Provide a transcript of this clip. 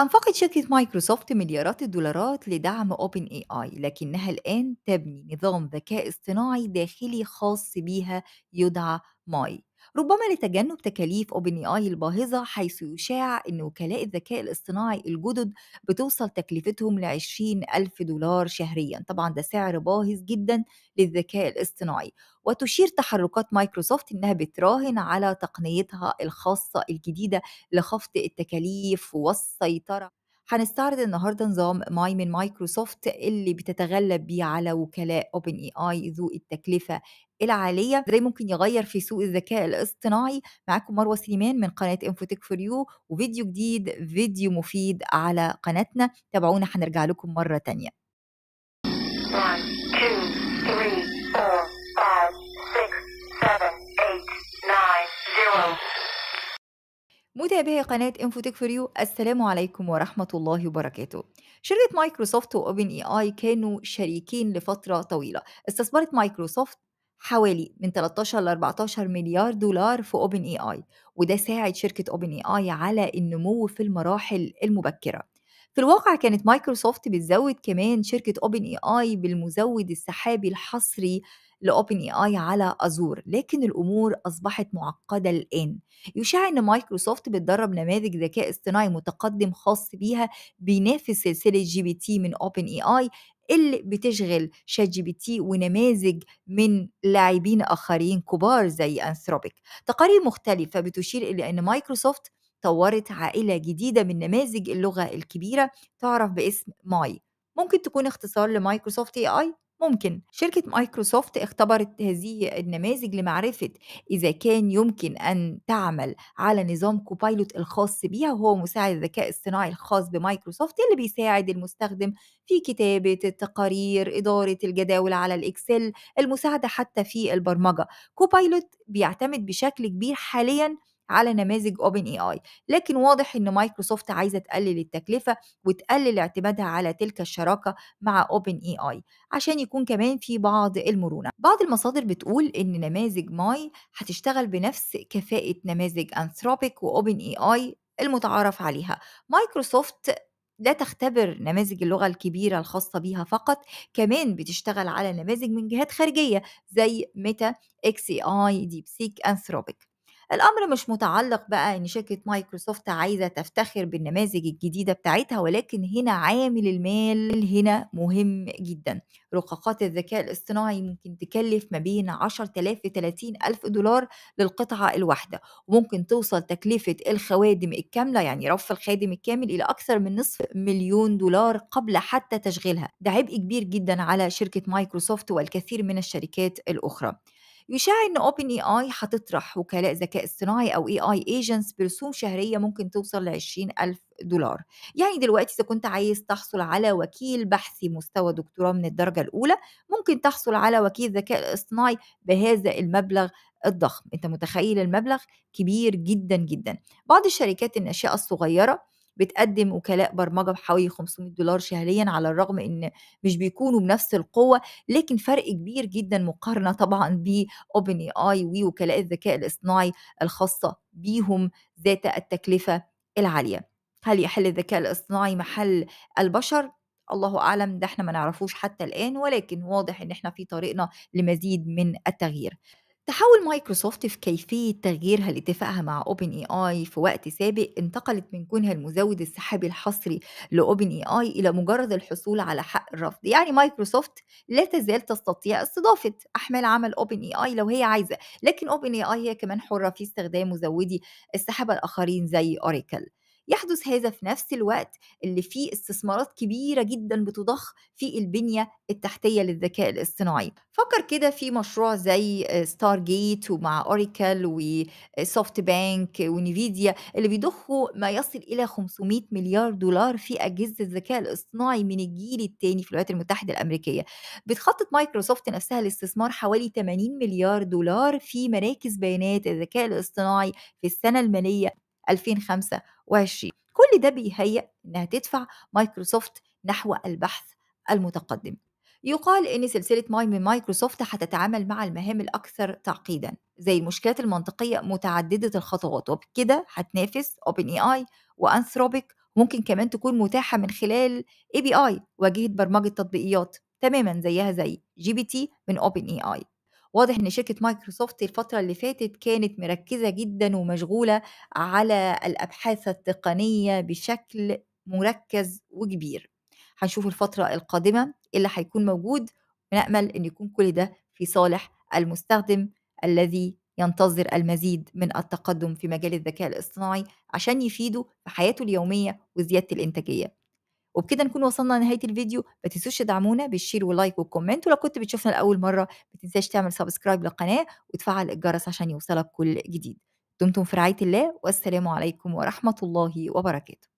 أنفقت شركة مايكروسوفت مليارات الدولارات لدعم أوبن اي آي لكنها الآن تبني نظام ذكاء اصطناعي داخلي خاص بها يدعى ماي ربما لتجنب تكاليف اوبن اي الباهظه حيث يشاع ان وكلاء الذكاء الاصطناعي الجدد بتوصل تكلفتهم ل ألف دولار شهريا طبعا ده سعر باهظ جدا للذكاء الاصطناعي وتشير تحركات مايكروسوفت انها بتراهن على تقنيتها الخاصه الجديده لخفض التكاليف والسيطره هنستعرض النهارده نظام ماي من مايكروسوفت اللي بتتغلب بيه على وكلاء اوبن اي اي ذو التكلفه العالية ازاي ممكن يغير في سوق الذكاء الاصطناعي معاكم مروة سليمان من قناة انفوتك فور يو وفيديو جديد فيديو مفيد على قناتنا تابعونا هنرجع لكم مرة تانية متابعي قناة انفوتك فور يو السلام عليكم ورحمة الله وبركاته شركة مايكروسوفت وأوبن اي اي كانوا شريكين لفترة طويلة استثمرت مايكروسوفت حوالي من 13 ل 14 مليار دولار في اوبن اي اي وده ساعد شركه اوبن اي اي على النمو في المراحل المبكره في الواقع كانت مايكروسوفت بتزود كمان شركة اوبن اي اي بالمزود السحابي الحصري لأوبن اي اي على أزور لكن الأمور أصبحت معقدة الآن يشاع أن مايكروسوفت بتدرب نماذج ذكاء اصطناعي متقدم خاص بيها بينافس سلسلة جي بي تي من أوبن اي اي اللي بتشغل شات جي بي تي ونماذج من لاعبين آخرين كبار زي أنثروبيك تقارير مختلفة بتشير إلى أن مايكروسوفت طورت عائلة جديدة من نماذج اللغة الكبيرة تعرف باسم ماي ممكن تكون اختصار لمايكروسوفت اي اي ممكن شركة مايكروسوفت اختبرت هذه النماذج لمعرفة إذا كان يمكن أن تعمل على نظام كوبايلوت الخاص بيها وهو مساعد الذكاء الصناعي الخاص بمايكروسوفت اللي بيساعد المستخدم في كتابة التقارير إدارة الجداول على الإكسل المساعدة حتى في البرمجة كوبايلوت بيعتمد بشكل كبير حالياً على نماذج اوبن اي اي لكن واضح ان مايكروسوفت عايزه تقلل التكلفه وتقلل اعتمادها على تلك الشراكه مع اوبن اي اي عشان يكون كمان في بعض المرونه بعض المصادر بتقول ان نماذج ماي هتشتغل بنفس كفاءه نماذج انثروبيك واوبن اي اي المتعارف عليها مايكروسوفت لا تختبر نماذج اللغة الكبيرة الخاصة بها فقط كمان بتشتغل على نماذج من جهات خارجية زي ميتا اكس اي ديب سيك انثروبيك الأمر مش متعلق بقى إن شركة مايكروسوفت عايزة تفتخر بالنماذج الجديدة بتاعتها ولكن هنا عامل المال هنا مهم جدا رقاقات الذكاء الاصطناعي ممكن تكلف ما بين 10000 ل 30000 دولار للقطعة الواحدة وممكن توصل تكلفة الخوادم الكاملة يعني رف الخادم الكامل إلى أكثر من نصف مليون دولار قبل حتى تشغيلها ده عبء كبير جدا على شركة مايكروسوفت والكثير من الشركات الأخرى يشاع أن أوبن إي آي هتطرح وكلاء ذكاء اصطناعي أو إي آي ايجنتس برسوم شهرية ممكن توصل ل ألف دولار يعني دلوقتي إذا كنت عايز تحصل على وكيل بحثي مستوى دكتوراه من الدرجة الأولى ممكن تحصل على وكيل ذكاء اصطناعي بهذا المبلغ الضخم انت متخيل المبلغ كبير جدا جدا بعض الشركات الناشئة الصغيرة بتقدم وكلاء برمجه بحوالي 500 دولار شهريا على الرغم ان مش بيكونوا بنفس القوه لكن فرق كبير جدا مقارنه طبعا باوبن اي اي ووكلاء الذكاء الاصطناعي الخاصه بيهم ذات التكلفه العاليه هل يحل الذكاء الاصطناعي محل البشر الله اعلم ده احنا ما نعرفوش حتى الان ولكن واضح ان احنا في طريقنا لمزيد من التغيير تحول مايكروسوفت في كيفية تغييرها لاتفاقها مع اوبن اي اي في وقت سابق انتقلت من كونها المزود السحابي الحصري لاوبن اي اي الى مجرد الحصول على حق الرفض يعني مايكروسوفت لا تزال تستطيع استضافة احمال عمل اوبن اي اي لو هي عايزة لكن اوبن اي اي هي كمان حرة في استخدام مزودي السحابة الاخرين زي اوريكل يحدث هذا في نفس الوقت اللي فيه استثمارات كبيرة جدا بتضخ في البنية التحتية للذكاء الاصطناعي فكر كده في مشروع زي ستار آه، جيت ومع أوريكل وسوفت بانك ونيفيديا اللي بيضخوا ما يصل إلى 500 مليار دولار في أجهزة الذكاء الاصطناعي من الجيل الثاني في الولايات المتحدة الأمريكية بتخطط مايكروسوفت نفسها لاستثمار حوالي 80 مليار دولار في مراكز بيانات الذكاء الاصطناعي في السنة المالية 2025 كل ده بيهيئ إنها تدفع مايكروسوفت نحو البحث المتقدم يقال إن سلسلة ماي من مايكروسوفت هتتعامل مع المهام الأكثر تعقيدا زي المشكلات المنطقية متعددة الخطوات وبكده هتنافس أوبن اي اي وأنثروبيك ممكن كمان تكون متاحة من خلال اي بي اي واجهة برمجة تطبيقيات تماما زيها زي جي بي تي من اوبن اي اي واضح إن شركة مايكروسوفت الفترة اللي فاتت كانت مركزة جدًا ومشغولة على الأبحاث التقنية بشكل مركز وكبير. هنشوف الفترة القادمة إيه اللي هيكون موجود ونأمل إن يكون كل ده في صالح المستخدم الذي ينتظر المزيد من التقدم في مجال الذكاء الاصطناعي عشان يفيده في حياته اليومية وزيادة الإنتاجية وبكده نكون وصلنا لنهايه الفيديو ما تنسوش تدعمونا بالشير واللايك والكومنت ولو كنت بتشوفنا لاول مره ما تنساش تعمل سبسكرايب للقناه وتفعل الجرس عشان يوصلك كل جديد دمتم في رعايه الله والسلام عليكم ورحمه الله وبركاته